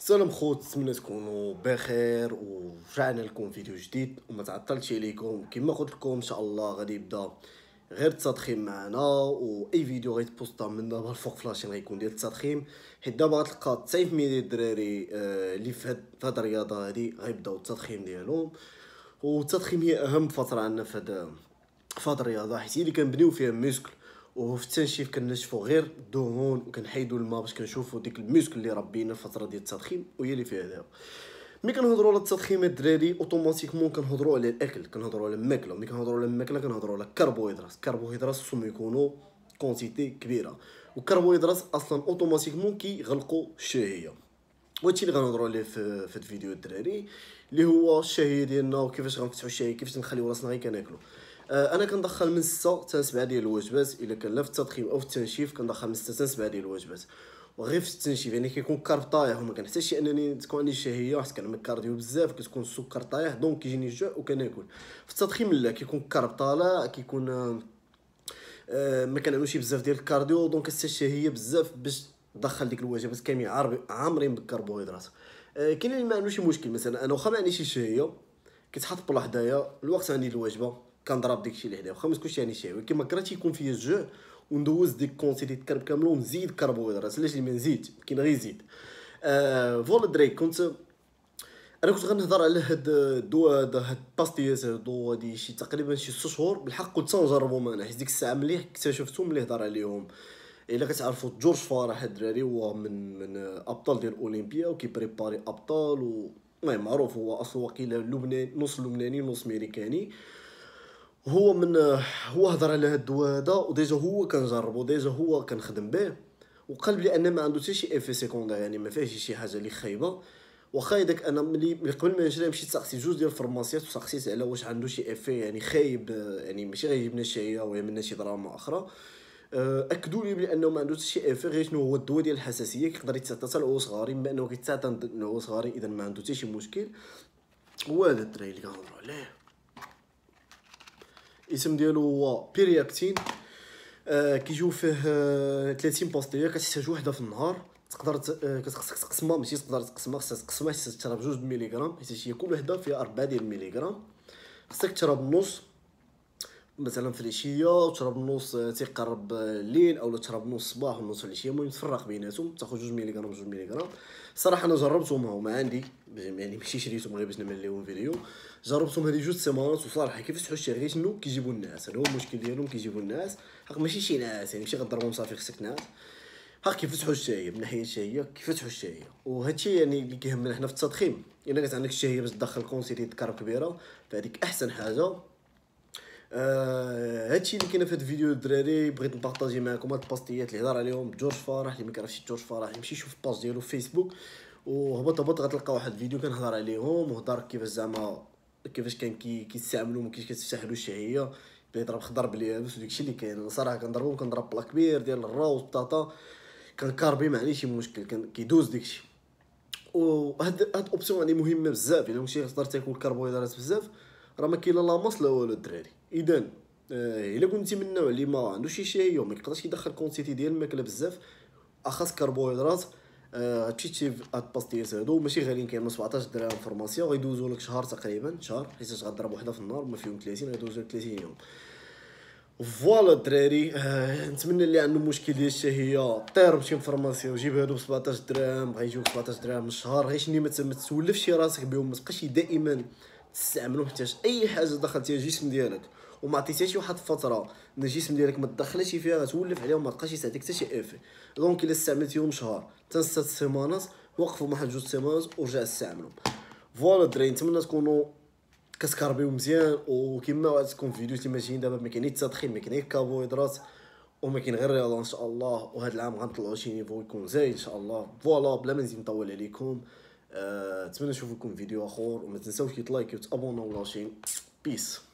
السلام خوت نتمنى تكونوا بخير ورجعنا لكم فيديو جديد وما تعطلتش عليكم كما قلت لكم ان شاء الله غادي يبدا غير التضخيم معنا واي فيديو غيتبوسطا من دابا الفوق فلاشين غيكون ديال التضخيم حيت دابا غتلقى 90% ديال الدراري آه، اللي في هاد الرياضه هادي غيبداو التضخيم ديالهم والتضخيم هي اهم فتره عندنا في هاد الرياضه حيت هي اللي كنبنيو فيها الميسكل وفي التنشيف كنشفو غير الدهون وكنحيدو الماء باش كنشوفو ديك الميسك اللي ربينا الفتره ديال التضخيم وهي اللي فيها دابا ملي كنهضروا على التضخيم الدراري اوتوماتيكمون كنهضروا على الاكل كنهضروا على الماكله ملي كنهضروا على الماكله كنهضروا على الكربوهيدرات الكربوهيدرات خصهم يكونوا كونتيتي كبيره والكربوهيدرات اصلا اوتوماتيكمون كيغلقوا الشهيه وهادشي اللي غنهضروا عليه في في الفيديو الدراري اللي هو الشهيه ديالنا وكيفاش غنفتحوا الشهيه كيفاش نخليو راسنا غير كناكلو آه، انا كندخل من 6 حتى 7 ديال الوجبات الا كان لا في التضخيم او في التنشيف كندخل من 6 حتى 7 ديال الوجبات وغير في التنشيف يعني كيكون كارب طايح وما كنحتاجش انني تكون عندي شهيه واحد كنعمل كارديو بزاف كتكون السكر طايح دونك كيجيني الجوع وكناكل في التضخيم لا كيكون كارب طالع كيكون آه، آه، ما كنعملوش بزاف ديال الكارديو دونك حتى الشهيه بزاف باش دخل ديك الوجبات كاملين عامرين بالكربوهيدرات كاين اللي ما عندوش مشكل مثلا انا واخا ما عنديش شهيه كتحط بلا حدايا الوقت عندي الوجبه كنضرب داكشي اللي حداه واخا ما تكونش يعني شهوي كيما كرا تيكون فيا جو وندوز ديك كونسي كونسيتي الكرب كامله ونزيد كربوهيدرات علاش اللي ما نزيد كاين غير يزيد فول آه دريك كنت انا كنت غنهضر على هاد الدواء هاد الباستيز هادو هادي شي تقريبا شي 6 شهور بالحق كنت نجربهم انا حيت ديك الساعه مليح اكتشفتهم ملي هضر عليهم الا كتعرفوا جورج فارح الدراري هو من من ابطال ديال اولمبيا وكيبريباري ابطال و المهم معروف هو اصلا وكيل لبناني نص لبناني نص ميريكاني هو من هو هضر على هاد الدواء هذا وديجا هو كنجرب ديجا هو كنخدم به وقال لي ان ما عنده حتى شي اف سيكوندير يعني ما فيهش شي حاجه اللي خايبه واخا داك انا ملي قبل ما نشري مشيت سقسي جوج ديال الفرماسيات وسقسيت على واش عنده شي اف يعني خايب يعني ماشي غيجيب لنا شي ويعمل لنا شي دراما اخرى أه، اكدوا لي بلي انه ما عنده حتى شي اف غير شنو هو الدواء ديال الحساسيه كيقدر يتعطى حتى لعو صغاري بما انه كيتعطى لعو صغارين اذا ما عنده حتى شي مشكل هو هذا الدراري اللي كنهضروا عليه الاسم ديالو هو بيرياكتين آه، كيجيو فيه آه 30 باستيه كتحتاج وحده في النهار تقدر آه، كتخصك تقسمها ماشي تقدر تقسمها خصها تقسمها حتى تشرب جوج ميليغرام حيت هي كل وحده فيها 4 ديال المليغرام خصك تشرب نص مثلا في العشيه وتشرب نص آه، تيقرب آه، الليل او تشرب نص الصباح ونص العشيه المهم تفرق بيناتهم تاخذ جوج ميليغرام جوج ميليغرام صراحه انا جربتهم هما عندي يعني ماشي شريتهم غير باش نعمل لهم فيديو جربتهم هذه جوج سيمانات وصراحه كيفاش تحوش شي غير شنو كيجيبوا الناس هذا هو المشكل ديالهم كيجيبوا الناس حق ماشي شي ناس يعني ماشي غضربهم صافي خصك ناس حق كيف تحوش الشهيه من ناحيه الشهيه كيف تحوش الشهيه وهادشي يعني اللي كيهمنا حنا في التضخيم الا كانت عندك الشهيه باش تدخل كونسيتي كبيره فهذيك احسن حاجه آه هادشي اللي كاين في هذا الفيديو الدراري بغيت نبارطاجي معكم هاد الباستيات اللي هضر عليهم جورج فرح اللي ما كيعرفش جورج فرح يمشي يشوف الباج ديالو في فيسبوك وهبط هبط غتلقى واحد الفيديو كنهضر عليهم وهضر كيفاش زعما كيفاش كان كي كيستعملوا ما كيفاش كتستحلوا الشهيه بدا يضرب خضر باليابس وداكشي اللي كاين صراحه كنضربهم كنضرب بلا كبير ديال الرا والبطاطا كنكاربي ما عليه شي مشكل كان كيدوز داكشي وهاد هاد اوبسيون يعني مهمه بزاف الا يعني ماشي تقدر تاكل كربوهيدرات بزاف راه ما كاين لا لاماس لا والو الدراري اذا آه، الا كنتي من النوع اللي ما عندوش شي شهيه وما يقدرش يدخل كونتيتي ديال الماكله بزاف اخص كربوهيدرات هادشي آه، تي هاد باستيس هادو ماشي غاليين كاين 17 درهم فرماسيا غيدوزو لك شهر تقريبا شهر حيت غضرب وحده في النار ما فيهم 30 غيدوزو لك 30 يوم فوالا الدراري آه، نتمنى اللي عنده مشكل ديال الشهيه طير مشي للفارماسيا وجيب هادو ب 17 درهم غيجيو 17 درهم الشهر غير شني ما تسولفش راسك بهم ما تبقاش دائما تستعملو حتى اي حاجه دخلتيها الجسم ديالك وما عطيتيهاش واحد الفتره ان الجسم ديالك ما تدخلش فيها غتولف عليها وما تبقاش يساعدك حتى شي افي دونك الا استعملتيهم شهر حتى ست سيمانات وقفوا واحد جوج سيمانات ورجع استعملهم فوالا دري نتمنى تكونوا كتكربيو مزيان وكما تكون فيديو اللي ماشيين دابا ما كاين تدخين ما كاين الكربوهيدرات وما كاين غير رياضه ان شاء الله وهذا العام غنطلعوا شي نيفو يكون زايد ان شاء الله فوالا بلا ما نزيد نطول عليكم أه، اتمنى نشوفكم فيديو اخر وما تنساوش تلايك وتابوناو لاشين بيس